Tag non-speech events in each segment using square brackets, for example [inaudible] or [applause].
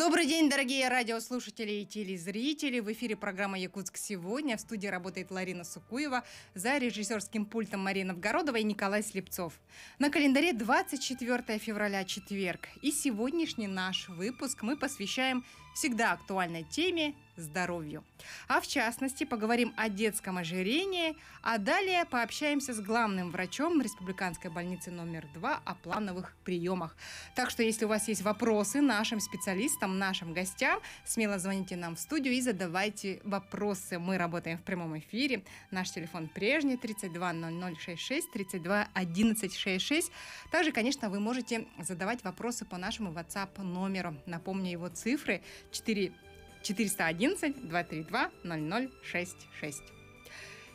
Добрый день, дорогие радиослушатели и телезрители. В эфире программа «Якутск сегодня». В студии работает Ларина Сукуева. За режиссерским пультом Марина Новгородова и Николай Слепцов. На календаре 24 февраля, четверг. И сегодняшний наш выпуск мы посвящаем всегда актуальной теме здоровью. А в частности, поговорим о детском ожирении, а далее пообщаемся с главным врачом Республиканской больницы номер 2 о плановых приемах. Так что, если у вас есть вопросы нашим специалистам, нашим гостям, смело звоните нам в студию и задавайте вопросы. Мы работаем в прямом эфире. Наш телефон прежний 32 0066 32 11 66. Также, конечно, вы можете задавать вопросы по нашему WhatsApp номеру. Напомню его цифры – 4 411 232 0066.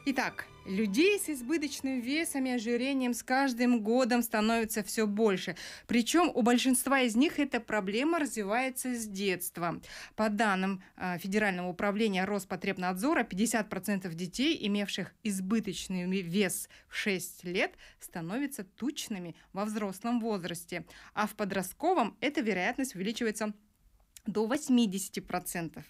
Итак, людей с избыточным весом и ожирением с каждым годом становится все больше. Причем у большинства из них эта проблема развивается с детства. По данным э, Федерального управления Роспотребнадзора, 50% детей, имевших избыточный вес в 6 лет, становятся тучными во взрослом возрасте, а в подростковом эта вероятность увеличивается до 80%.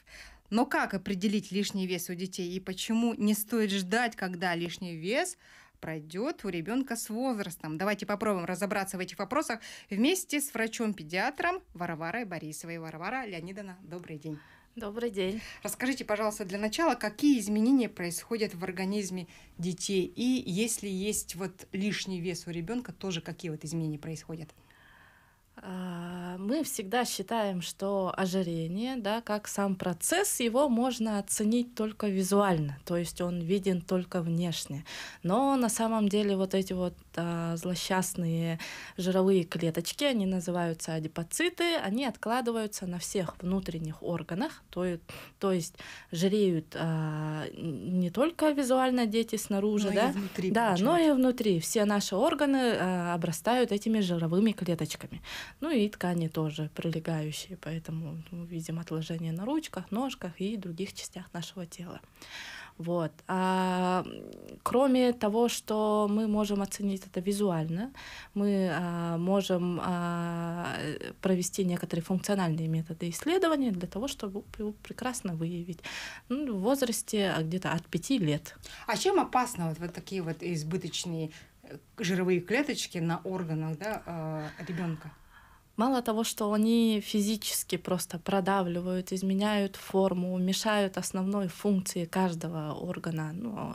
Но как определить лишний вес у детей и почему не стоит ждать, когда лишний вес пройдет у ребенка с возрастом? Давайте попробуем разобраться в этих вопросах вместе с врачом-педиатром Варварой Борисовой. Варвара Леонидовна, добрый день. Добрый день. Расскажите, пожалуйста, для начала, какие изменения происходят в организме детей и если есть вот лишний вес у ребенка, тоже какие вот изменения происходят? А, мы всегда считаем, что ожирение, да, как сам процесс, его можно оценить только визуально, то есть он виден только внешне. Но на самом деле вот эти вот а, злосчастные жировые клеточки, они называются адипоциты, они откладываются на всех внутренних органах, то, то есть жиреют а, не только визуально дети снаружи, но да, и внутри, да, но и внутри. Все наши органы а, обрастают этими жировыми клеточками. Ну и ткани тоже прилегающие, поэтому мы ну, видим отложения на ручках, ножках и других частях нашего тела. Вот. А, кроме того, что мы можем оценить это визуально, мы а, можем а, провести некоторые функциональные методы исследования для того, чтобы прекрасно выявить ну, в возрасте а, где-то от 5 лет. А чем опасно вот, вот такие вот избыточные э, жировые клеточки на органах да, а, ребенка? Мало того, что они физически просто продавливают, изменяют форму, мешают основной функции каждого органа ну,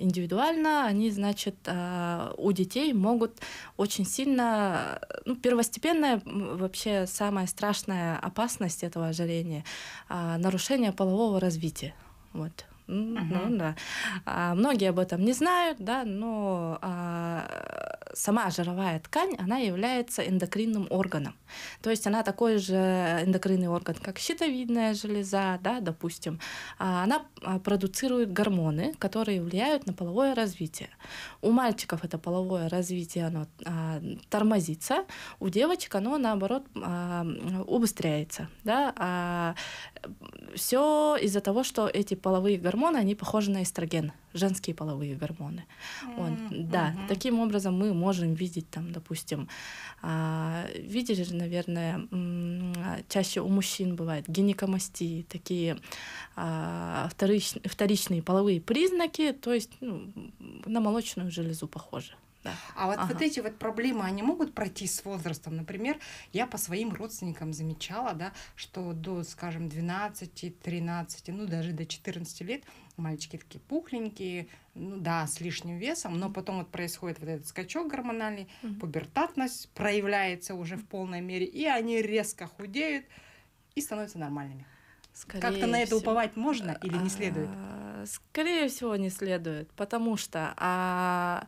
индивидуально, они, значит, а, у детей могут очень сильно... Ну, первостепенная вообще самая страшная опасность этого ожирения а, — нарушение полового развития. Вот. Ну, uh-huh. да. А, многие об этом не знают, да, но а, сама жировая ткань, она является эндокринным органом. То есть она такой же эндокринный орган, как щитовидная железа, да, допустим. А, она а, продуцирует гормоны, которые влияют на половое развитие. У мальчиков это половое развитие, оно а, тормозится, у девочек оно, наоборот, а, убыстряется, да. А, все из-за того, что эти половые гормоны, они похожи на эстроген, женские половые гормоны. Mm-hmm. Он, да, mm-hmm. таким образом мы можем видеть там, допустим, а, видели же, наверное, чаще у мужчин бывает гинекомастии, такие а, вторич, вторичные половые признаки, то есть ну, на молочную железу похожи. А вот, ага. вот эти вот проблемы, они могут пройти с возрастом. Например, я по своим родственникам замечала, да, что до, скажем, 12, 13, ну даже до 14 лет мальчики такие пухленькие, ну да, с лишним весом, но потом вот происходит вот этот скачок гормональный, угу. пубертатность проявляется уже в полной мере, и они резко худеют и становятся нормальными. Скорее Как-то на это всего. уповать можно а, или не следует? А, скорее всего, не следует, потому что а,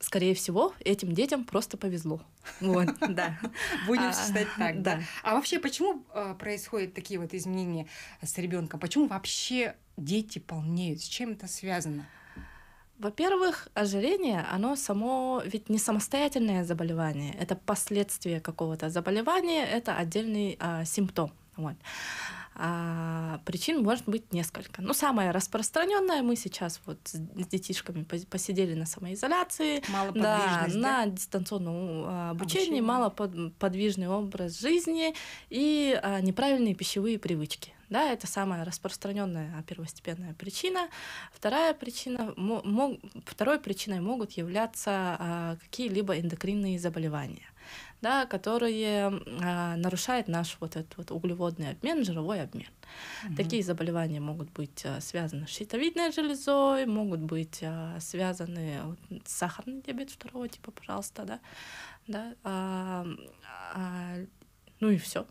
скорее всего, этим детям просто повезло. Вот, [laughs] да. Будем а, считать так, да. А вообще, почему э, происходят такие вот изменения э, с ребенком? Почему вообще дети полнеют? С чем это связано? Во-первых, ожирение, оно само ведь не самостоятельное заболевание, это последствие какого-то заболевания, это отдельный а, симптом вот. А, причин может быть несколько. Ну, самая распространенная мы сейчас вот с детишками посидели на самоизоляции, мало да, на дистанционном а, обучении, Обучение. малоподвижный образ жизни и а, неправильные пищевые привычки. Да, это самая распространенная первостепенная причина. Вторая причина, мог, второй причиной могут являться а, какие-либо эндокринные заболевания да, которые а, нарушают наш вот этот вот углеводный обмен, жировой обмен. Mm-hmm. Такие заболевания могут быть а, связаны с щитовидной железой, могут быть а, связаны вот, с сахарным диабетом второго типа, пожалуйста, да, да, а, а, ну и все.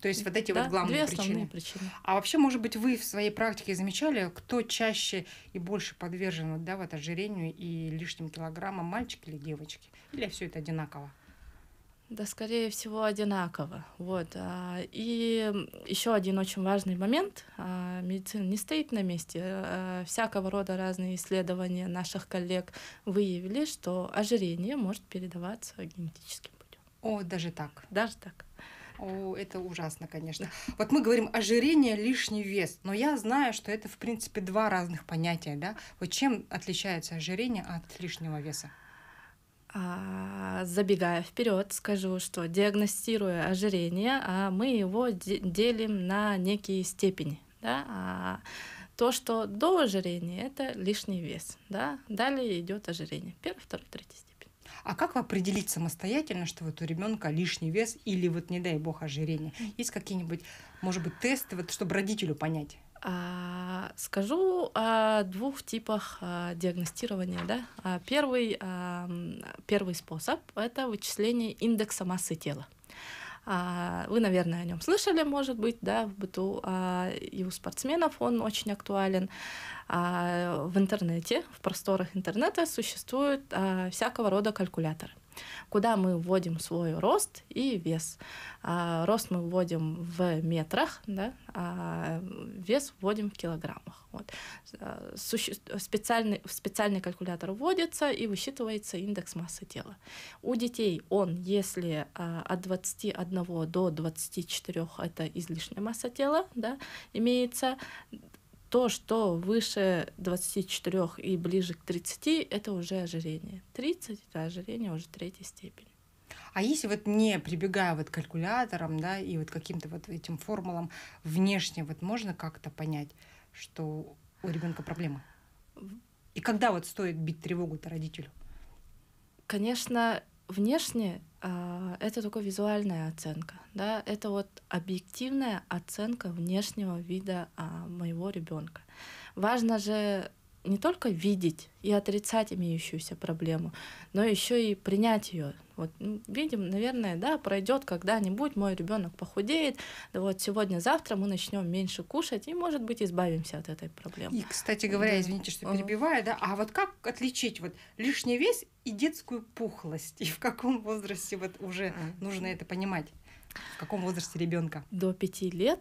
То есть вот эти да, вот главные две причины. причины. А вообще, может быть, вы в своей практике замечали, кто чаще и больше подвержен да, вот ожирению и лишним килограммам, мальчики или девочки? Или все это одинаково? Да, скорее всего, одинаково. Вот. А, и еще один очень важный момент. А, медицина не стоит на месте. А, всякого рода разные исследования наших коллег выявили, что ожирение может передаваться генетическим путем. О, даже так. Даже так. О, это ужасно, конечно. Вот мы говорим ожирение, лишний вес, но я знаю, что это, в принципе, два разных понятия, да? Вот чем отличается ожирение от лишнего веса? А, забегая вперед, скажу, что диагностируя ожирение, а мы его делим на некие степени. Да? А то, что до ожирения, это лишний вес. Да? Далее идет ожирение. Первый, второй, третий степень. А как определить самостоятельно, что вот у ребенка лишний вес или вот, не дай бог, ожирение? Есть какие-нибудь, может быть, тесты, вот, чтобы родителю понять? А, скажу о двух типах а, диагностирования. Да? А, первый, первый способ — это вычисление индекса массы тела. Вы, наверное, о нем слышали, может быть, да, в быту и у спортсменов он очень актуален. В интернете, в просторах интернета существуют всякого рода калькуляторы — куда мы вводим свой рост и вес. А, рост мы вводим в метрах, да, а вес вводим в килограммах. Вот. А, суще... Специальный, в специальный калькулятор вводится и высчитывается индекс массы тела. У детей он, если а, от 21 до 24 это излишняя масса тела, да, имеется, то, что выше 24 и ближе к 30, это уже ожирение. 30 — это ожирение уже третьей степени. А если вот не прибегая вот к калькуляторам, да, и вот каким-то вот этим формулам внешне, вот можно как-то понять, что у ребенка проблема. И когда вот стоит бить тревогу-то родителю? Конечно, внешне э, это только визуальная оценка, да, это вот объективная оценка внешнего вида э, моего ребенка. Важно же не только видеть и отрицать имеющуюся проблему, но еще и принять ее. Вот видим, наверное, да, пройдет когда-нибудь, мой ребенок похудеет, да вот сегодня-завтра мы начнем меньше кушать и, может быть, избавимся от этой проблемы. И, кстати говоря, да. извините, что перебиваю, да, а вот как отличить вот лишний вес и детскую пухлость? И в каком возрасте вот уже а, нужно ну. это понимать? В каком возрасте ребенка? До пяти лет,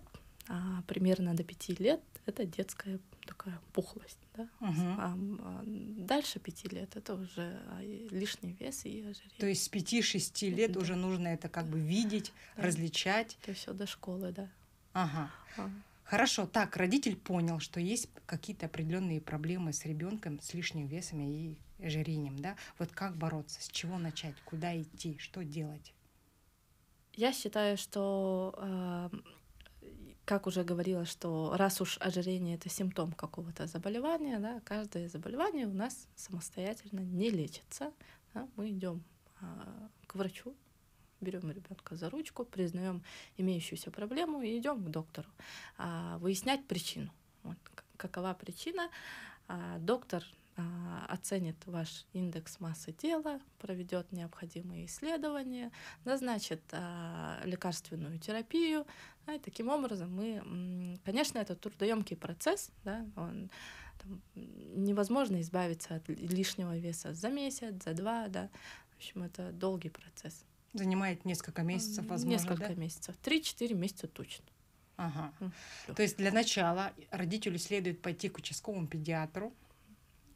а, примерно до пяти лет, это детская такая пухлость да. Угу. А, а дальше пяти лет это уже а, лишний вес и ожирение. То есть с пяти-шести лет да. уже нужно это как да. бы видеть, да. различать. Это все до школы, да. Ага. А. Хорошо, так, родитель понял, что есть какие-то определенные проблемы с ребенком, с лишним весом и ожирением, да? Вот как бороться, с чего начать, куда идти, что делать? Я считаю, что э, как уже говорила, что раз уж ожирение — это симптом какого-то заболевания, да, каждое заболевание у нас самостоятельно не лечится. Да, мы идем а, к врачу, берем ребенка за ручку, признаем имеющуюся проблему и идем к доктору а, выяснять причину. Вот, какова причина? А, доктор а, оценит ваш индекс массы тела, проведет необходимые исследования, назначит а, лекарственную терапию. А, и таким образом мы, конечно, это трудоемкий процесс, да, он там, невозможно избавиться от лишнего веса за месяц, за два, да. В общем, это долгий процесс. Занимает несколько месяцев, возможно. Несколько да? месяцев. Три-четыре месяца точно. Ага. То есть для начала родителю следует пойти к участковому педиатру,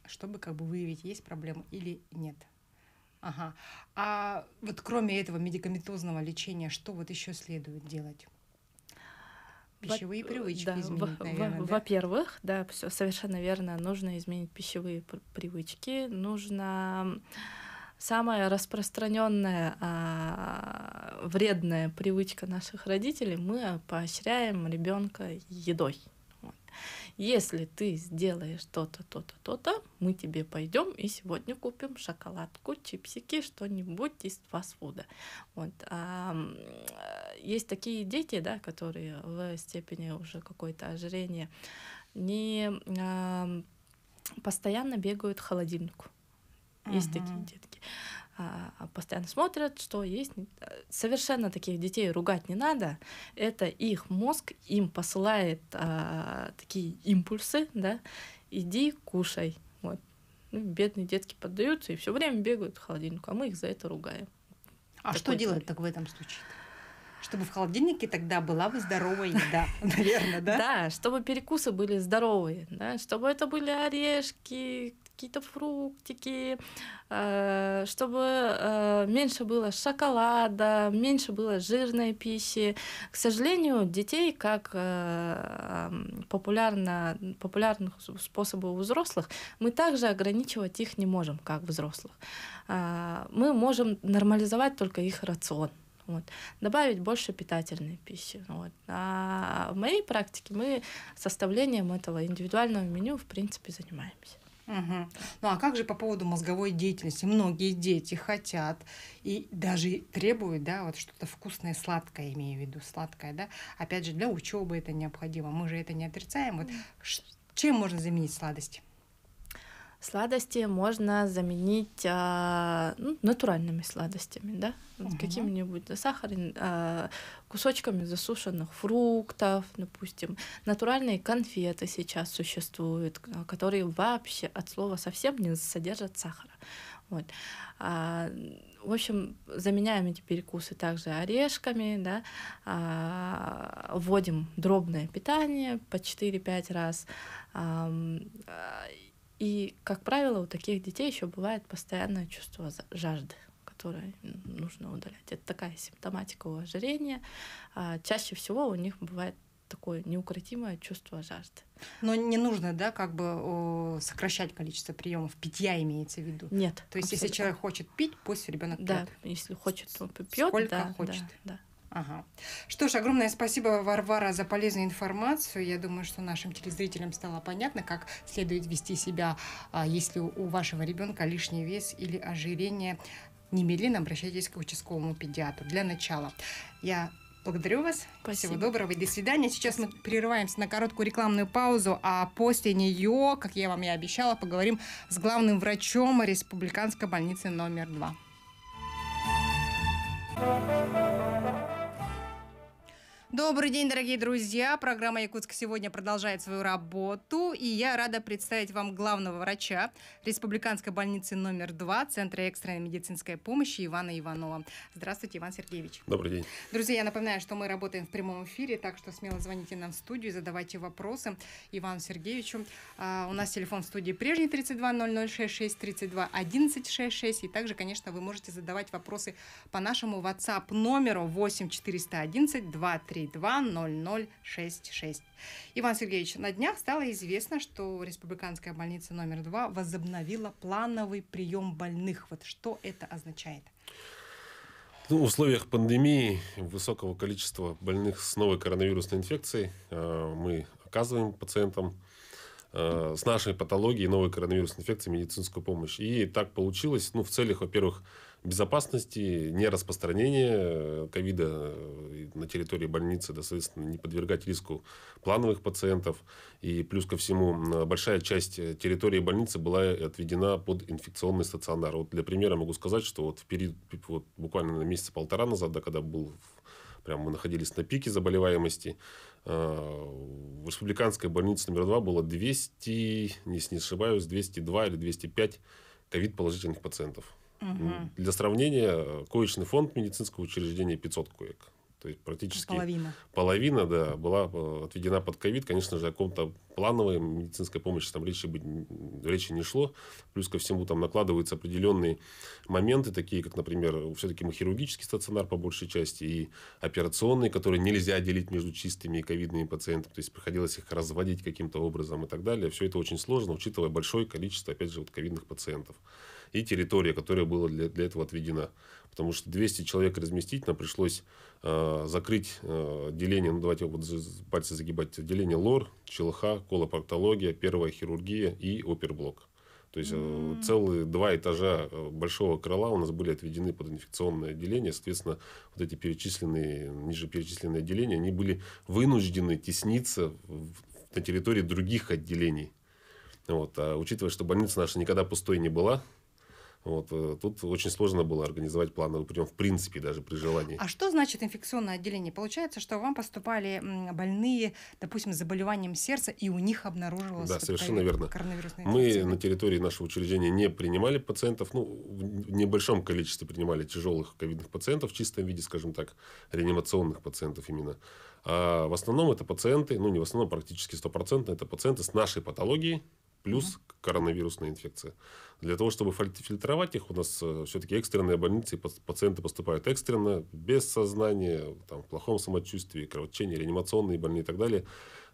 чтобы как бы выявить, есть проблема или нет. Ага. А вот кроме этого медикаментозного лечения, что вот еще следует делать? Пищевые Во- привычки да, изменить, в- наверное, в- да? Во-первых, да, все совершенно верно. Нужно изменить пищевые привычки. Нужно самая распространенная а, вредная привычка наших родителей. Мы поощряем ребенка едой. Если ты сделаешь то-то, то-то, то-то, мы тебе пойдем и сегодня купим шоколадку, чипсики, что-нибудь из фастфуда. Вот. А, есть такие дети, да, которые в степени уже какое-то ожирение не а, постоянно бегают к холодильнику. Есть uh-huh. такие детки. А, а, постоянно смотрят, что есть. Э, совершенно таких детей ругать не надо. Это их мозг им посылает а, такие импульсы, да, иди кушай. Вот. Ну, бедные детки поддаются и все время бегают в холодильник, а мы их за это ругаем. А Такой что делать так в этом случае? Чтобы в холодильнике тогда была бы здоровая еда, [laughs] наверное, да? Да, чтобы перекусы были здоровые, да, чтобы это были орешки, какие-то фруктики, э, чтобы э, меньше было шоколада, меньше было жирной пищи. К сожалению, детей, как э, популярно, популярных способов у взрослых, мы также ограничивать их не можем, как взрослых. А, мы можем нормализовать только их рацион вот, добавить больше питательной пищи. Вот. А в моей практике мы составлением этого индивидуального меню, в принципе, занимаемся. Угу. Ну а как же по поводу мозговой деятельности? Многие дети хотят и даже требуют, да, вот что-то вкусное, сладкое, имею в виду, сладкое, да. Опять же, для учебы это необходимо. Мы же это не отрицаем. Вот чем можно заменить сладость? сладости можно заменить а, ну, натуральными сладостями, да, угу. какими-нибудь сахаром, а, кусочками засушенных фруктов, допустим. Натуральные конфеты сейчас существуют, а, которые вообще от слова совсем не содержат сахара. Вот. А, в общем, заменяем эти перекусы также орешками, да, а, вводим дробное питание по 4-5 раз. А, и, как правило, у таких детей еще бывает постоянное чувство жажды которое нужно удалять. Это такая симптоматика у ожирения. А чаще всего у них бывает такое неукротимое чувство жажды. Но не нужно, да, как бы о, сокращать количество приемов питья имеется в виду. Нет. То есть, абсолютно. если человек хочет пить, пусть ребенок пьет. Да, если хочет, он пьет. Сколько да, хочет. Да, да. Ага. Что ж, огромное спасибо, Варвара, за полезную информацию. Я думаю, что нашим телезрителям стало понятно, как следует вести себя, а, если у вашего ребенка лишний вес или ожирение. Немедленно обращайтесь к участковому педиатру. Для начала. Я Благодарю вас. Спасибо. Всего доброго и до свидания. Сейчас Спасибо. мы прерываемся на короткую рекламную паузу, а после нее, как я вам и обещала, поговорим с главным врачом Республиканской больницы номер два. Добрый день, дорогие друзья! Программа «Якутск» сегодня продолжает свою работу, и я рада представить вам главного врача Республиканской больницы номер 2 Центра экстренной медицинской помощи Ивана Иванова. Здравствуйте, Иван Сергеевич. Добрый день. Друзья, я напоминаю, что мы работаем в прямом эфире, так что смело звоните нам в студию, задавайте вопросы Ивану Сергеевичу. А, у нас телефон в студии прежний 32 0066 32 1166, и также, конечно, вы можете задавать вопросы по нашему WhatsApp номеру 8 411 23 332-0066. Иван Сергеевич, на днях стало известно, что Республиканская больница номер 2 возобновила плановый прием больных. Вот что это означает? Ну, в условиях пандемии, высокого количества больных с новой коронавирусной инфекцией э, мы оказываем пациентам э, с нашей патологией новой коронавирусной инфекции медицинскую помощь. И так получилось, ну, в целях, во-первых, безопасности, не распространения э, ковида э, на территории больницы, да, соответственно, не подвергать риску плановых пациентов. И плюс ко всему, большая часть э, территории больницы была отведена под инфекционный стационар. Вот для примера могу сказать, что вот, в период, вот буквально на месяца полтора назад, да, когда был прям мы находились на пике заболеваемости. В республиканской больнице номер 2 было 200, если не ошибаюсь, 202 или 205 ковид-положительных пациентов. Угу. Для сравнения, коечный фонд медицинского учреждения 500 коек. То есть практически половина, половина да, была э, отведена под ковид. Конечно же, о каком-то плановой медицинской помощи там речи, быть, речи не шло. Плюс ко всему там накладываются определенные моменты, такие как, например, все-таки мы хирургический стационар по большей части и операционные, которые нельзя делить между чистыми и ковидными пациентами. То есть приходилось их разводить каким-то образом и так далее. Все это очень сложно, учитывая большое количество, опять же, вот ковидных пациентов и территория, которая была для, для этого отведена. Потому что 200 человек разместить нам пришлось э, закрыть э, деление, ну давайте вот пальцы загибать, деление лор, ЧЛХ, колопроктология, первая хирургия и оперблок. То есть mm-hmm. целые два этажа э, большого крыла у нас были отведены под инфекционное отделение. Соответственно, вот эти перечисленные, ниже перечисленные отделения, они были вынуждены тесниться в, на территории других отделений. Вот. А учитывая, что больница наша никогда пустой не была, вот, э, тут очень сложно было организовать плановый прием, в принципе, даже при желании. А что значит инфекционное отделение? Получается, что вам поступали больные, допустим, с заболеванием сердца, и у них обнаружилось да, совершенно верно. коронавирусная Мы на территории нашего учреждения не принимали пациентов, ну, в небольшом количестве принимали тяжелых ковидных пациентов в чистом виде, скажем так, реанимационных пациентов именно. А в основном это пациенты, ну, не в основном, практически стопроцентно, это пациенты с нашей патологией, плюс угу. коронавирусная инфекция. Для того, чтобы фильтровать их, у нас э, все-таки экстренные больницы, пациенты поступают экстренно, без сознания, там, в плохом самочувствии, кровотечение, реанимационные больные и так далее.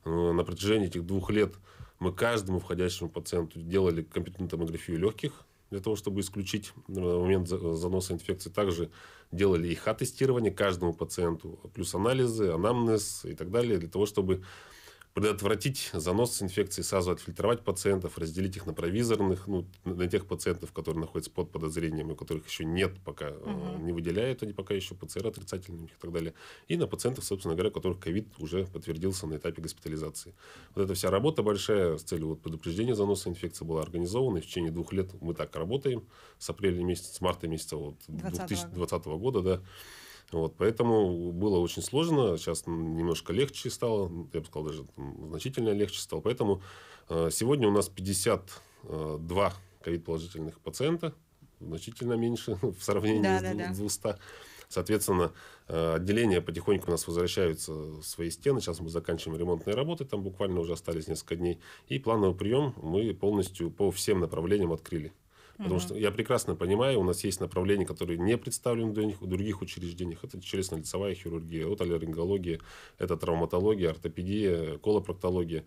Э, на протяжении этих двух лет мы каждому входящему пациенту делали компетентную томографию легких, для того, чтобы исключить э, момент заноса инфекции. Также делали ИХ-тестирование каждому пациенту, плюс анализы, анамнез и так далее, для того, чтобы предотвратить занос с инфекцией, сразу отфильтровать пациентов, разделить их на провизорных, ну, на тех пациентов, которые находятся под подозрением, у которых еще нет пока, угу. не выделяют они пока еще ПЦР отрицательными и так далее, и на пациентов, собственно говоря, у которых ковид уже подтвердился на этапе госпитализации. Вот эта вся работа большая с целью вот предупреждения заноса инфекции была организована, и в течение двух лет мы так работаем, с апреля месяца, с марта месяца вот 2020 года, да, вот, поэтому было очень сложно. Сейчас немножко легче стало, я бы сказал, даже там, значительно легче стало. Поэтому э, сегодня у нас 52 ковид-положительных пациента, значительно меньше [laughs] в сравнении да, с да, 200. Да. Соответственно, э, отделения потихоньку у нас возвращаются в свои стены. Сейчас мы заканчиваем ремонтные работы, там буквально уже остались несколько дней. И плановый прием мы полностью по всем направлениям открыли. Потому что я прекрасно понимаю, у нас есть направления, которые не представлены в них, в других учреждениях. Это челюстно-лицевая хирургия, отоларингология, это травматология, ортопедия, колопроктология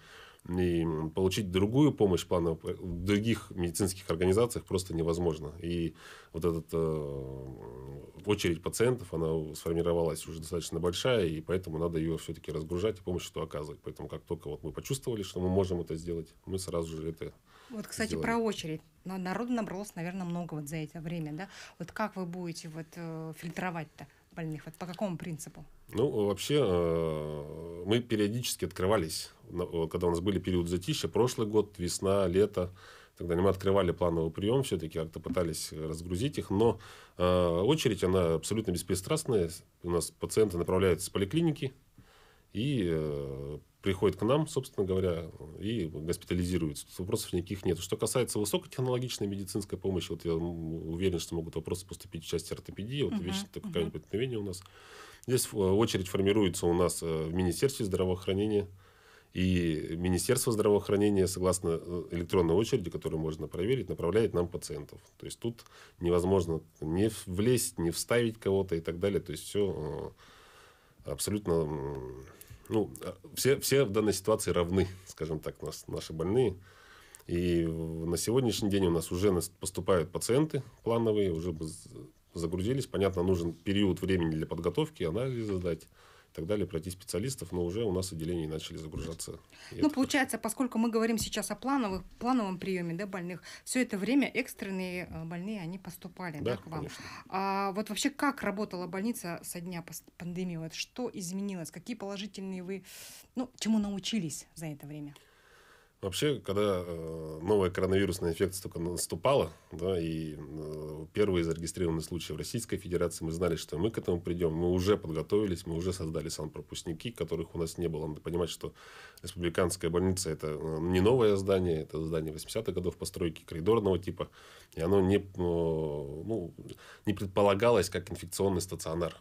и получить другую помощь плана в других медицинских организациях просто невозможно. И вот эта э, очередь пациентов, она сформировалась уже достаточно большая, и поэтому надо ее все-таки разгружать и помощь что оказывать. Поэтому как только вот мы почувствовали, что мы можем это сделать, мы сразу же это Вот, кстати, сделали. про очередь. Но народу набралось, наверное, много вот за это время, да? Вот как вы будете вот э, фильтровать-то? больных? Вот по какому принципу? Ну, вообще, э, мы периодически открывались Э, когда у нас были периоды затища, прошлый год, весна, лето, тогда мы открывали плановый прием, все-таки как-то пытались разгрузить их, но э, очередь, она абсолютно беспристрастная. У нас пациенты направляются с поликлиники и э, приходят к нам, собственно говоря, и госпитализируются. Вопросов никаких нет. Что касается высокотехнологичной медицинской помощи, вот я уверен, что могут вопросы поступить в части ортопедии, вот uh-huh, вечно uh-huh. какое-нибудь у нас. Здесь э, очередь формируется у нас э, в Министерстве здравоохранения, и Министерство здравоохранения, согласно э, электронной очереди, которую можно проверить, направляет нам пациентов. То есть тут невозможно не влезть, не вставить кого-то и так далее. То есть все э, абсолютно... Ну, э, все, все в данной ситуации равны, скажем так, нас, наши больные. И на сегодняшний день у нас уже поступают пациенты плановые, уже загрузились. Понятно, нужен период времени для подготовки, анализа, сдать и так далее, пройти специалистов, но уже у нас отделения начали загружаться. ну, получается, хорошо. поскольку мы говорим сейчас о плановых, плановом приеме да, больных, все это время экстренные э, больные, они поступали да, да, к вам. Конечно. А вот вообще как работала больница со дня пандемии? Вот что изменилось? Какие положительные вы, ну, чему научились за это время? Вообще, когда э, новая коронавирусная инфекция только наступала, да, и э, первые зарегистрированные случаи в Российской Федерации, мы знали, что мы к этому придем, мы уже подготовились, мы уже создали санпропускники, которых у нас не было. Надо понимать, что республиканская больница – это э, не новое здание, это здание 80-х годов постройки коридорного типа, и оно не, э, ну, не предполагалось как инфекционный стационар.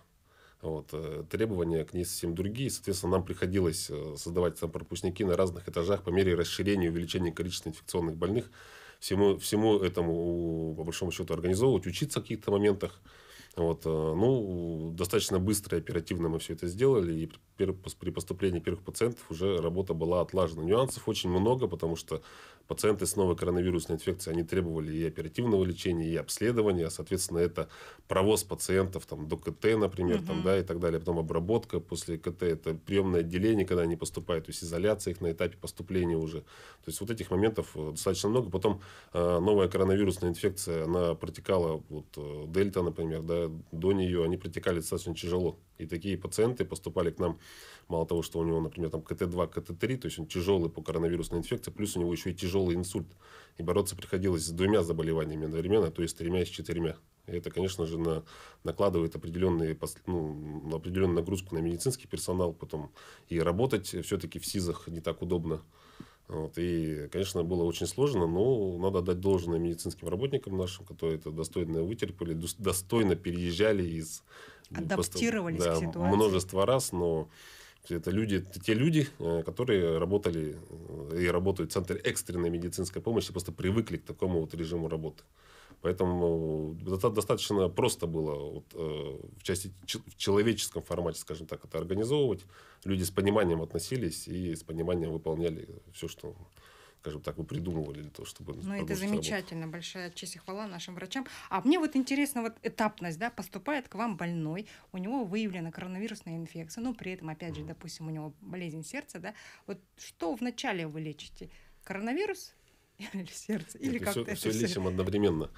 Вот. Э, требования к ней совсем другие. Соответственно, нам приходилось э, создавать там пропускники на разных этажах по мере расширения и увеличения количества инфекционных больных. Всему, всему этому, по большому счету, организовывать, учиться в каких-то моментах. Вот, э, ну, достаточно быстро и оперативно мы все это сделали, и при поступлении первых пациентов уже работа была отлажена. Нюансов очень много, потому что Пациенты с новой коронавирусной инфекцией, они требовали и оперативного лечения, и обследования, а, соответственно, это провоз пациентов там, до КТ, например, угу. там, да, и так далее, потом обработка после КТ, это приемное отделение, когда они поступают, то есть изоляция их на этапе поступления уже. То есть вот этих моментов э, достаточно много. Потом э, новая коронавирусная инфекция, она протекала, вот э, дельта, например, да, до нее, они протекали достаточно тяжело. И такие пациенты поступали к нам, мало того, что у него, например, там КТ-2, КТ-3, то есть он тяжелый по коронавирусной инфекции, плюс у него еще и тяжелый тяжелый инсульт. И бороться приходилось с двумя заболеваниями одновременно, то есть с тремя и четырьмя. И это, конечно же, на, накладывает определенные, ну, определенную нагрузку на медицинский персонал потом. И работать все-таки в СИЗах не так удобно. Вот. И, конечно, было очень сложно, но надо дать должное медицинским работникам нашим, которые это достойно вытерпели, достойно переезжали из... Адаптировались да, к ситуации. множество раз, но это люди, те люди, э, которые работали э, и работают в Центре экстренной медицинской помощи, просто привыкли к такому вот режиму работы. Поэтому э, достаточно просто было вот, э, в части в человеческом формате, скажем так, это организовывать. Люди с пониманием относились и с пониманием выполняли все, что скажем так, вы придумывали для того, чтобы... Ну, это замечательно, работу. большая честь и хвала нашим врачам. А мне вот интересно, вот этапность, да, поступает к вам больной, у него выявлена коронавирусная инфекция, но при этом, опять же, допустим, у него болезнь сердца, да, вот что вначале вы лечите? Коронавирус [laughs] или сердце, или как-то все, все лечим одновременно.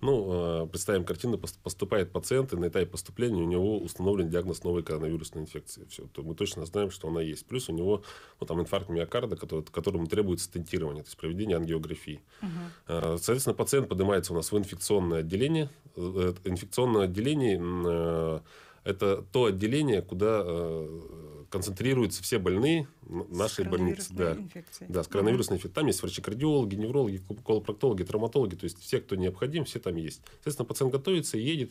Ну, а, представим картину, поступает пациент, и на этапе поступления у него установлен диагноз новой коронавирусной инфекции. Все, то мы точно знаем, что она есть. Плюс у него ну, там инфаркт миокарда, который, которому требуется стентирование, то есть проведение ангиографии. А, соответственно, пациент поднимается у нас в инфекционное отделение. Э, инфекционное отделение – а, это то отделение, куда э, концентрируются все больные нашей больницы. Да. да, с коронавирусной инфекцией. Там есть врачи-кардиологи, неврологи, колопроктологи, травматологи, то есть все, кто необходим, все там есть. Соответственно, пациент готовится и едет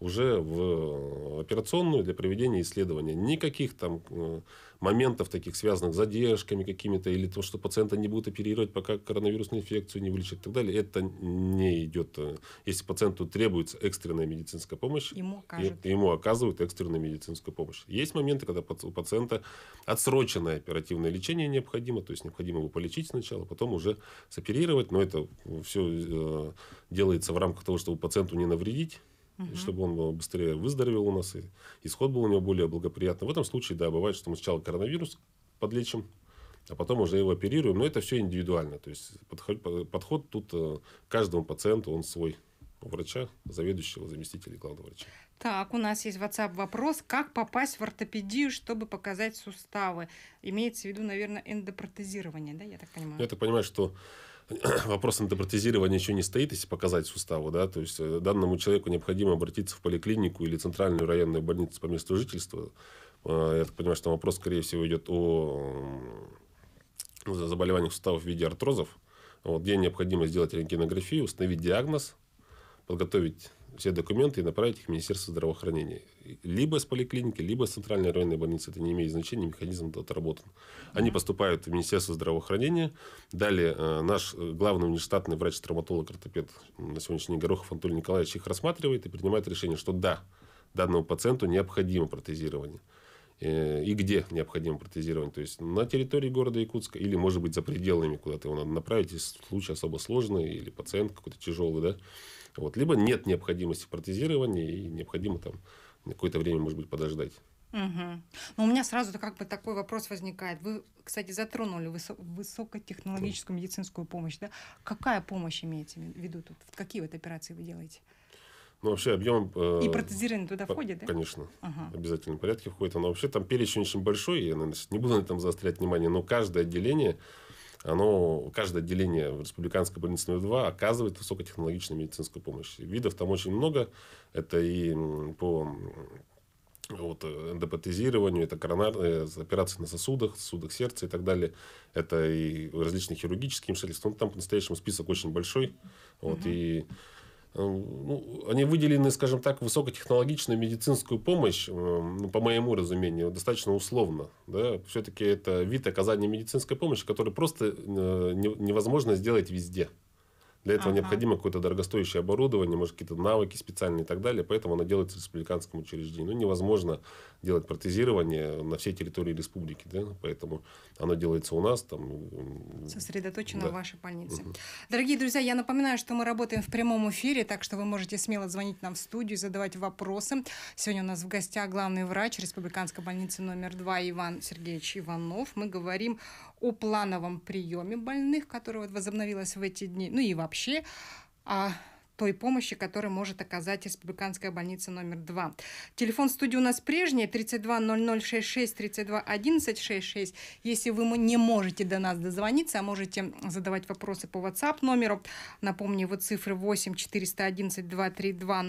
уже в э, операционную для проведения исследования. Никаких там э, моментов таких связанных с задержками какими-то или то, что пациента не будут оперировать, пока коронавирусную инфекцию не вылечат и так далее, это не идет. Э, если пациенту требуется экстренная медицинская помощь, ему, окажут. ему оказывают экстренную медицинскую помощь. Есть моменты, когда у пациента отсроченное оперативное лечение необходимо, то есть необходимо его полечить сначала, потом уже соперировать, но это все делается в рамках того, чтобы пациенту не навредить угу. чтобы он быстрее выздоровел у нас, и исход был у него более благоприятный. В этом случае, да, бывает, что мы сначала коронавирус подлечим, а потом уже его оперируем. Но это все индивидуально. То есть подход, подход тут э, каждому пациенту он свой у врача, заведующего, заместителя главного врача. Так, у нас есть WhatsApp вопрос. Как попасть в ортопедию, чтобы показать суставы? Имеется в виду, наверное, эндопротезирование, да, я так понимаю? Я так понимаю, что [clears throat] Вопрос демортизирования еще не стоит, если показать суставу, да, то есть э, данному человеку необходимо обратиться в поликлинику или центральную районную больницу по месту жительства. Э, я так понимаю, что там вопрос, скорее всего, идет о заболеваниях суставов в виде артрозов, вот, где необходимо сделать рентгенографию, установить диагноз, подготовить все документы и направить их в Министерство здравоохранения. Либо с поликлиники, либо с центральной районной больницы. Это не имеет значения, механизм отработан. Они поступают в Министерство здравоохранения. Далее э, наш э, главный внештатный врач-травматолог, ортопед на сегодняшний день Горохов Анатолий Николаевич их рассматривает и принимает решение, что да, данному пациенту необходимо протезирование э, и где необходимо протезирование. То есть на территории города Якутска или, может быть, за пределами куда-то его надо направить, если случай особо сложный или пациент какой-то тяжелый, да. Вот. Либо нет необходимости протезирования и необходимо там какое-то время, может быть, подождать. Угу. Ну, у меня сразу как бы такой вопрос возникает. Вы, кстати, затронули высо- высокотехнологическую медицинскую помощь. Да? Какая помощь имеете в виду тут? Какие вот операции вы делаете? Ну, вообще объем... Э, и протезирование туда по- входит, да? Конечно. обязательно В порядке входит. Но а вообще там перечень очень большой. Я, наверное, не буду на этом заострять внимание. Но каждое отделение оно, каждое отделение в Республиканской больнице номер 2 оказывает высокотехнологичную медицинскую помощь. Видов там очень много. Это и по вот, э, эндопатизированию, это коронарные э, операции на сосудах, сосудах сердца и так далее. Это и различные хирургические вмешательства. Ну, там по-настоящему список очень большой. Вот, угу. И Эм, ну, они выделены, скажем так, высокотехнологичную медицинскую помощь, эм, ну, по моему разумению, достаточно условно. Да? Все-таки это вид оказания медицинской помощи, который просто э, невозможно сделать везде. Для этого ага. необходимо какое-то дорогостоящее оборудование, может, какие-то навыки специальные и так далее. Поэтому она делается в республиканском учреждении. Ну, невозможно делать протезирование на всей территории республики. Да? Поэтому оно делается у нас. Там, Сосредоточено да. в вашей больнице. Угу. Дорогие друзья, я напоминаю, что мы работаем в прямом эфире, так что вы можете смело звонить нам в студию, задавать вопросы. Сегодня у нас в гостях главный врач республиканской больницы номер два Иван Сергеевич Иванов. Мы говорим о плановом приеме больных, которое возобновилось в эти дни, ну и вообще о той помощи, которую может оказать республиканская больница номер два. Телефон студии у нас прежний, 32 0066 32 11 66. Если вы не можете до нас дозвониться, а можете задавать вопросы по WhatsApp номеру, напомню, его цифры 8 411 232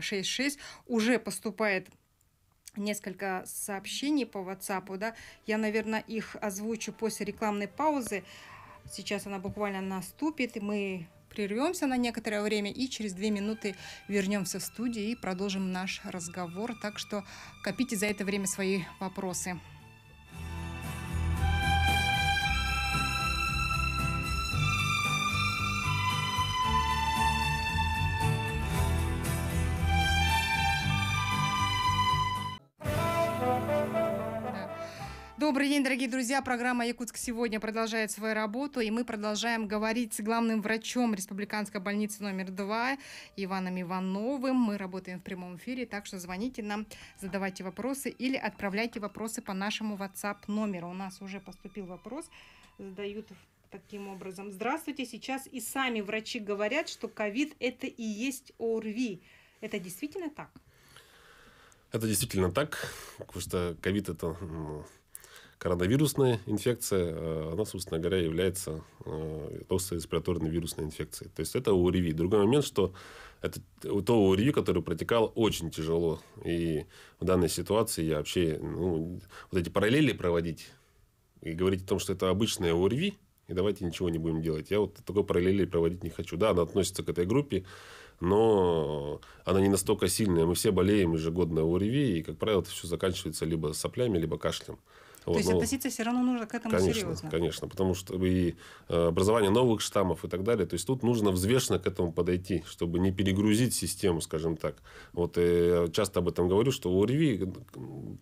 0066, уже поступает несколько сообщений по WhatsApp, да, я, наверное, их озвучу после рекламной паузы. Сейчас она буквально наступит, и мы прервемся на некоторое время и через две минуты вернемся в студию и продолжим наш разговор. Так что копите за это время свои вопросы. Добрый день, дорогие друзья. Программа «Якутск сегодня» продолжает свою работу, и мы продолжаем говорить с главным врачом Республиканской больницы номер 2 Иваном Ивановым. Мы работаем в прямом эфире, так что звоните нам, задавайте вопросы или отправляйте вопросы по нашему WhatsApp номеру. У нас уже поступил вопрос, задают таким образом. Здравствуйте, сейчас и сами врачи говорят, что ковид – это и есть ОРВИ. Это действительно так? Это действительно так, потому что ковид это ну, коронавирусная инфекция, э, она, собственно говоря, является респираторной э, вирусной инфекцией. То есть это ОРВИ. Другой момент, что это то ОРВИ, которое протекало очень тяжело. И в данной ситуации я вообще ну, вот эти параллели проводить и говорить о том, что это обычное ОРВИ, и давайте ничего не будем делать. Я вот такой параллели проводить не хочу. Да, она относится к этой группе, но она не настолько сильная. Мы все болеем ежегодно ОРВИ, и, как правило, это все заканчивается либо соплями, либо кашлем. То вот, есть ну, относиться все равно нужно к этому конечно, серьезно. Конечно, потому что и э, образование новых штаммов и так далее. То есть тут нужно взвешенно к этому подойти, чтобы не перегрузить систему, скажем так. Вот э, я часто об этом говорю, что у РВИ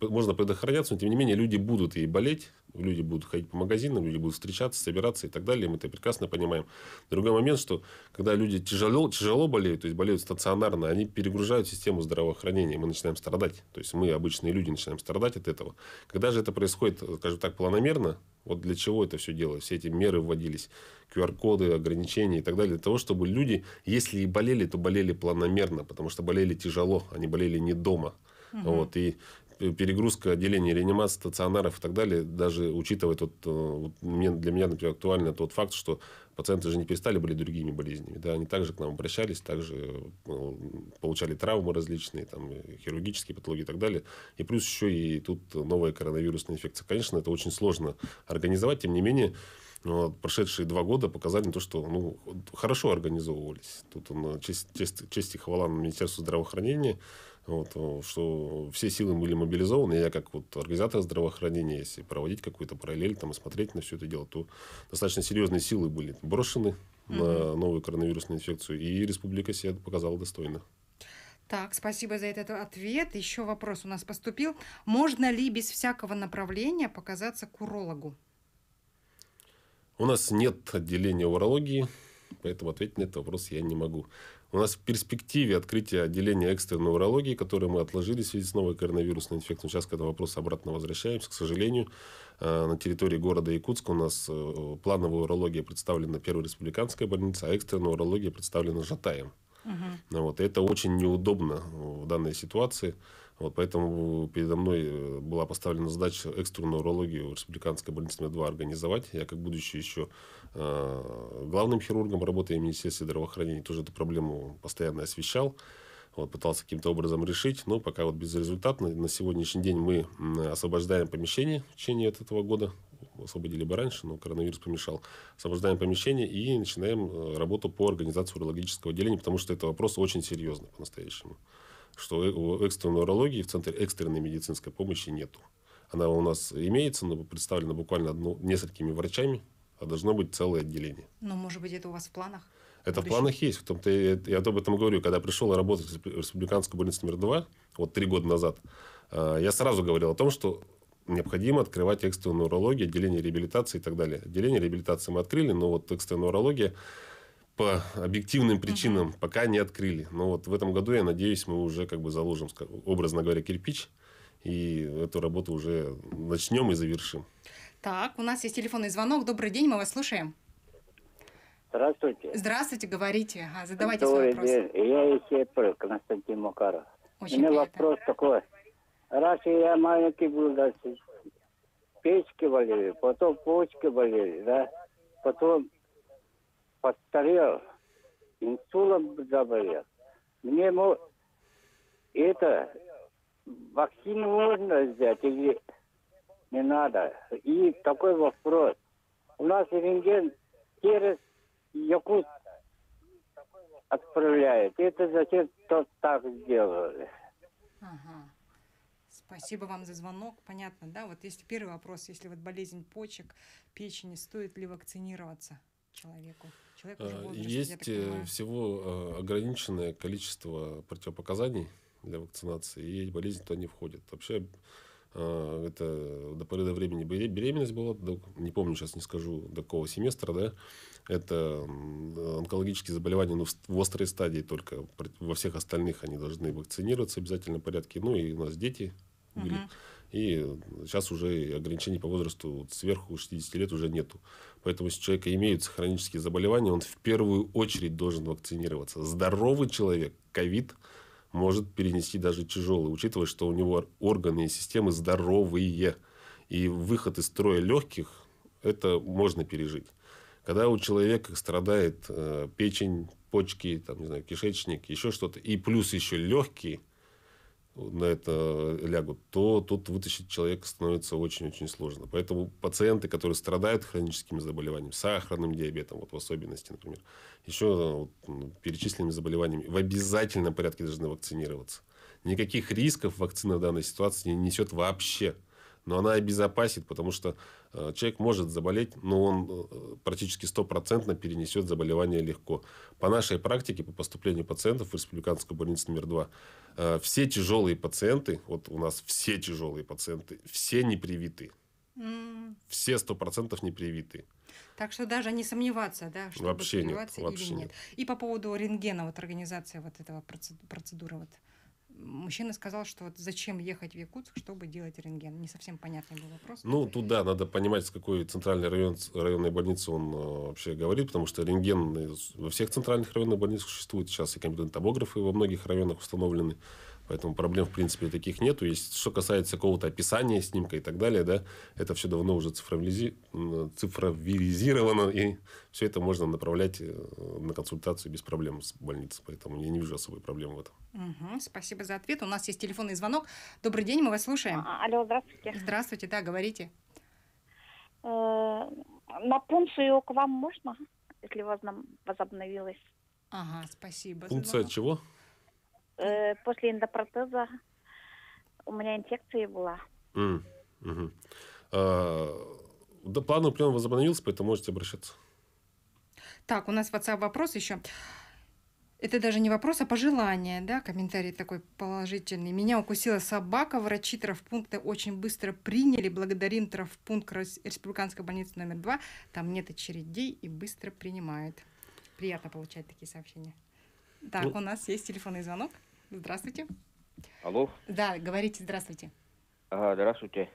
можно предохраняться, но тем не менее люди будут ей болеть, люди будут ходить по магазинам, люди будут встречаться, собираться и так далее. Мы это прекрасно понимаем. Другой момент, что когда люди тяжело, тяжело болеют, то есть болеют стационарно, они перегружают систему здравоохранения, мы начинаем страдать. То есть мы, обычные люди, начинаем страдать от этого. Когда же это происходит, скажем так, планомерно, вот для чего это все делалось, все эти меры вводились, QR-коды, ограничения и так далее, для того, чтобы люди, если и болели, то болели планомерно, потому что болели тяжело, они болели не дома. Угу. Вот, и Э, перегрузка отделений реанимации, стационаров и так далее, даже учитывая тот, э, вот мне, для меня, например, актуально тот факт, что пациенты же не перестали были другими болезнями, да, они также к нам обращались, также э, получали травмы различные, там, хирургические патологии и так далее, и плюс еще и тут новая коронавирусная инфекция. Конечно, это очень сложно организовать, тем не менее, но ну, прошедшие два года показали то, что ну, хорошо организовывались. Тут он, честь, честь, честь и хвала Министерству здравоохранения, вот, э, что все силы были мобилизованы. Я как вот организатор здравоохранения, если проводить какую-то параллель там, и смотреть на все это дело, то достаточно серьезные силы были брошены mm-hmm. на новую коронавирусную инфекцию. И республика себя показала достойно. Так, спасибо за этот ответ. Еще вопрос у нас поступил. Можно ли без всякого направления показаться к урологу? У нас нет отделения урологии, поэтому ответить на этот вопрос я не могу. У нас в перспективе открытие отделения экстренной урологии, которое мы отложили в связи с новой коронавирусной инфекцией. Сейчас к этому вопросу обратно возвращаемся. К сожалению, э, на территории города Якутска у нас э, плановая урология представлена Первой республиканской больницей, а экстренная урология представлена Жатаем. Угу. Вот. это очень неудобно э, в данной ситуации. Вот, поэтому передо мной э, была поставлена задача экстренную урологию в Республиканской больнице номер 2 организовать. Я как будущий еще э, главным хирургом, работая в Министерстве здравоохранения, тоже эту проблему постоянно освещал. Вот, пытался каким-то образом решить, но пока вот безрезультатно. На сегодняшний день мы освобождаем помещение в течение этого года. Освободили бы раньше, но коронавирус помешал. Освобождаем помещение и начинаем э, работу по организации урологического отделения, потому что это вопрос очень серьезный по-настоящему что э, у экстренной урологии в Центре экстренной медицинской помощи нету. Она у нас имеется, но представлена буквально одну, несколькими врачами, а должно быть целое отделение. Но, может быть, это у вас в планах? Это в планах есть. В том-то я, я об этом говорю. Когда пришел работать в Республиканскую больницу номер 2, вот три года назад, э, я сразу говорил о том, что необходимо открывать экстренную урологию, отделение реабилитации и так далее. Отделение реабилитации мы открыли, но вот экстренная урология по объективным причинам угу. пока не открыли. Но вот в этом году, я надеюсь, мы уже как бы заложим, образно говоря, кирпич. И эту работу уже начнем и завершим. Так, у нас есть телефонный звонок. Добрый день, мы вас слушаем. Здравствуйте. Здравствуйте, говорите. А, задавайте Добрый свой вопрос. День. Я Исепр Константин Макаров. Очень У меня приятно. вопрос такой. Раньше я маленький был, да, печки болели, потом почки болели, да, потом Постарел, инсулом заболел. Мне ему это вакцину можно взять или не надо? И такой вопрос. У нас рентген через Якут отправляет. Это зачем то так сделали? Ага. Спасибо вам за звонок. Понятно, да? Вот если первый вопрос, если вот болезнь почек, печени, стоит ли вакцинироваться человеку? человек уже возраст, Есть э, всего э, ограниченное количество противопоказаний для вакцинации, и болезнь туда не входит. Вообще э, это до поры до времени беременность была, не помню сейчас, не скажу, до какого семестра, да, это онкологические заболевания, но ну, в острой стадии только, во всех остальных они должны вакцинироваться в обязательном порядке, ну и у нас дети были. Uh-huh. И сейчас уже ограничений по возрасту сверху 60 лет уже нету. Поэтому если у человека имеются хронические заболевания, он в первую очередь должен вакцинироваться. Здоровый человек ковид может перенести даже тяжелый, учитывая, что у него органы и системы здоровые. И выход из строя легких это можно пережить. Когда у человека страдает э, печень, почки, там, не знаю, кишечник, еще что-то, и плюс еще легкие – на это лягут, то тут вытащить человека становится очень-очень сложно. Поэтому пациенты, которые страдают хроническими заболеваниями, сахарным диабетом, вот в особенности, например, еще вот, ну, перечисленными заболеваниями, в обязательном порядке должны вакцинироваться. Никаких рисков вакцина в данной ситуации не несет вообще но она обезопасит, потому что э, человек может заболеть, но он э, практически стопроцентно перенесет заболевание легко. По нашей практике, по поступлению пациентов в республиканскую больницу номер 2, э, все тяжелые пациенты, вот у нас все тяжелые пациенты, все непривиты, Mm. Все сто процентов не привиты. Так что даже не сомневаться, да, чтобы вообще прививаться нет, вообще нет. нет. И по поводу рентгена, вот организация вот этого процедуры, вот Мужчина сказал, что вот зачем ехать в Якутск, чтобы делать рентген. Не совсем понятный был вопрос. Ну, тут да, надо понимать, с какой центральной район, районной больницы он э, вообще говорит, потому что рентген во всех центральных районных больницах существует сейчас, и компьютерные томографы во многих районах установлены. Поэтому проблем, в принципе, таких нету. Если что касается какого-то описания снимка и так далее, да, это все давно уже цифровизи... цифровизировано, и все это можно направлять э, на консультацию без проблем с больницей. Поэтому я не вижу особой проблемы в этом. Угу, спасибо за ответ. У нас есть телефонный звонок. Добрый день, мы вас слушаем. А, алло, здравствуйте. Здравствуйте, да, говорите. Э, на пункцию к вам можно, если у вас возобновилась? Ага, спасибо. Пункция чего? э, после эндопротеза у меня инфекция была. Mm. Угу. А, да, плановый прием возобновился, поэтому можете обращаться. Так, у нас WhatsApp вопрос еще. Это даже не вопрос, а пожелание, да, комментарий такой положительный. Меня укусила собака, врачи травмпункта очень быстро приняли. Благодарим травмпункт Республиканской больницы номер два. Там нет очередей и быстро принимают. Приятно получать такие сообщения. Так, у нас есть телефонный звонок. Здравствуйте. Алло. Да, говорите, здравствуйте. Ага, здравствуйте.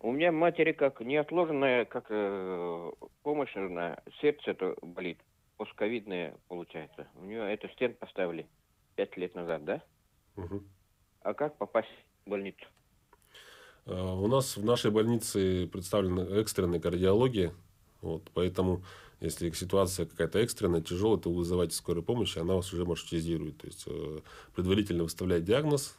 У меня матери как неотложная как э, помощь нужна. Сердце-то болит. Пусковидное получается. У нее это стен поставили пять лет назад, да? Угу. А как попасть в больницу? А, у нас в нашей больнице представлена экстренная кардиология, вот, поэтому если ситуация какая-то экстренная, тяжелая, то вы вызываете скорую помощь, и она вас уже маршрутизирует. То есть э, предварительно выставлять диагноз,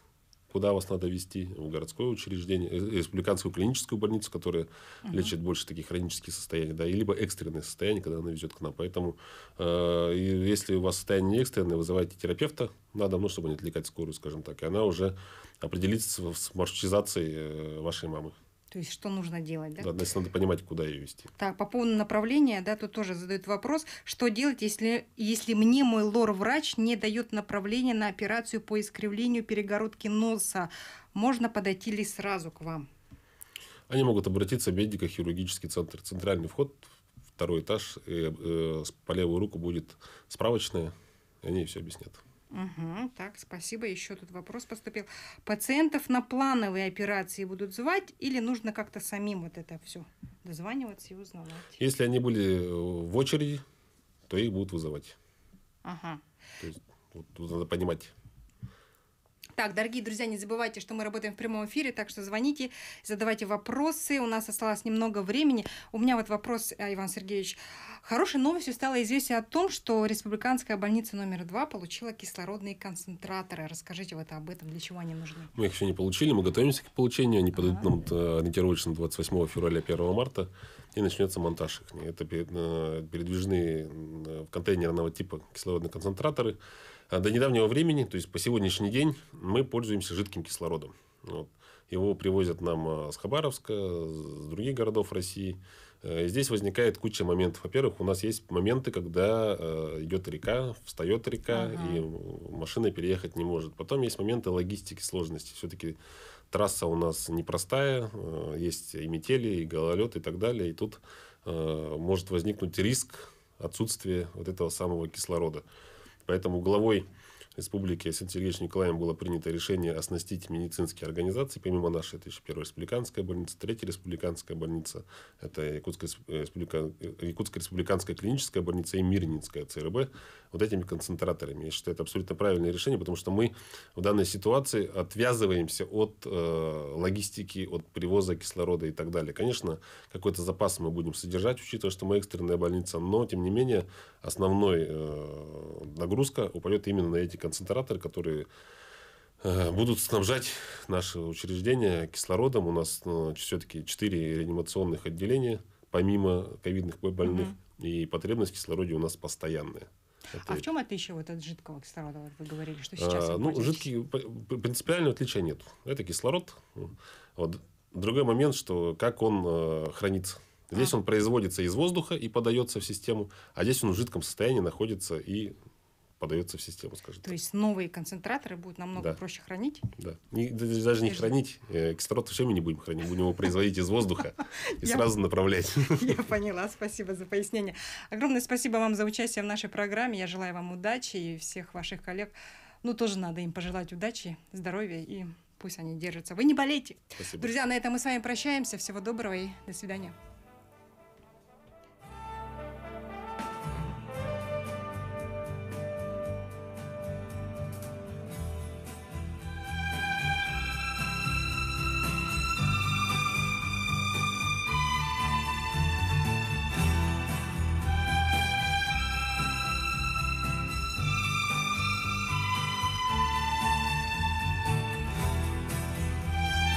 куда вас надо вести, в городское учреждение, э, э, республиканскую клиническую больницу, которая uh лечит больше таких хронических состояний, да, и либо экстренные состояние, когда она везет к нам. Поэтому, э, если у вас состояние не экстренное, вызывайте терапевта на дом, ну, чтобы не отвлекать скорую, скажем так, и она уже определится с маршрутизацией э, вашей мамы. То есть, что нужно делать, да? Да, то есть надо понимать, куда ее вести. Так, по поводу направления, да, тут тоже задают вопрос, что делать, если, если мне мой лор-врач не дает направление на операцию по искривлению перегородки носа? Можно подойти ли сразу к вам? Они могут обратиться в медико-хирургический центр. Центральный вход, второй этаж, и, э, по левую руку будет справочная, и они все объяснят. Угу, так, спасибо. Еще тут вопрос поступил. Пациентов на плановые операции будут звать или нужно как-то самим вот это все дозваниваться и узнавать? Если они были э, в очереди, то их будут вызывать. Ага. То есть, вот, тут надо понимать. Так, дорогие друзья, не забывайте, что мы работаем в прямом эфире, так что звоните, задавайте вопросы. У нас осталось немного времени. У меня вот вопрос, э, Иван Сергеевич. Хорошей новостью стало известие о том, что республиканская больница номер два получила кислородные концентраторы. Расскажите вот об этом, для чего они нужны? Мы их еще не получили, мы готовимся к получению. Они а подойдут нам э, ориентировочно 28 февраля, 1 марта и начнется монтаж их. Это э, передвижные э, контейнерного типа кислородные концентраторы. А до недавнего времени, то есть по сегодняшний день, мы пользуемся жидким кислородом. Вот. Его привозят нам э, с Хабаровска, с других городов России. Здесь возникает куча моментов. Во-первых, у нас есть моменты, когда идет река, встает река, ага. и машина переехать не может. Потом есть моменты логистики, сложности. Все-таки Трасса у нас непростая, э, есть и метели, и гололед, и так далее. И тут э, может возникнуть риск отсутствия вот этого самого кислорода. Поэтому головой республики Сергеевич Николаем было принято решение оснастить медицинские организации, помимо нашей, это еще Первая республиканская больница, Третья республиканская больница, это Якутская, э, республика, Якутская республиканская клиническая больница и Мирнинская ЦРБ, вот этими концентраторами. Я считаю, это абсолютно правильное решение, потому что мы в данной ситуации отвязываемся от э, логистики, от привоза кислорода и так далее. Конечно, какой-то запас мы будем содержать, учитывая, что мы экстренная больница, но, тем не менее, основной э, нагрузка упадет именно на эти концентраторы, которые э, будут снабжать наше учреждение кислородом. У нас ну, э, все-таки 4 реанимационных отделения, помимо ковидных больных, угу. и потребность в кислороде у нас постоянная. А Это... А в чем отличие вот от жидкого кислорода? Вот вы говорили, что сейчас. А, ну, жидкий принципиального отличия нет. Это кислород. Вот. Другой момент, что как он э, хранится. Здесь а. он производится из воздуха и подается в систему, а здесь он в жидком состоянии находится и подается в систему, скажем То так. есть новые концентраторы будут намного да. проще хранить? Да. И, даже не хранить. Э, кислород вообще мы не будем хранить. Будем его производить из воздуха [laughs] и сразу направлять. [laughs] Я поняла. Спасибо за пояснение. Огромное спасибо вам за участие в нашей программе. Я желаю вам удачи и всех ваших коллег. Ну, тоже надо им пожелать удачи, здоровья и пусть они держатся. Вы не болейте. Спасибо. Друзья, на этом мы с вами прощаемся. Всего доброго и до свидания.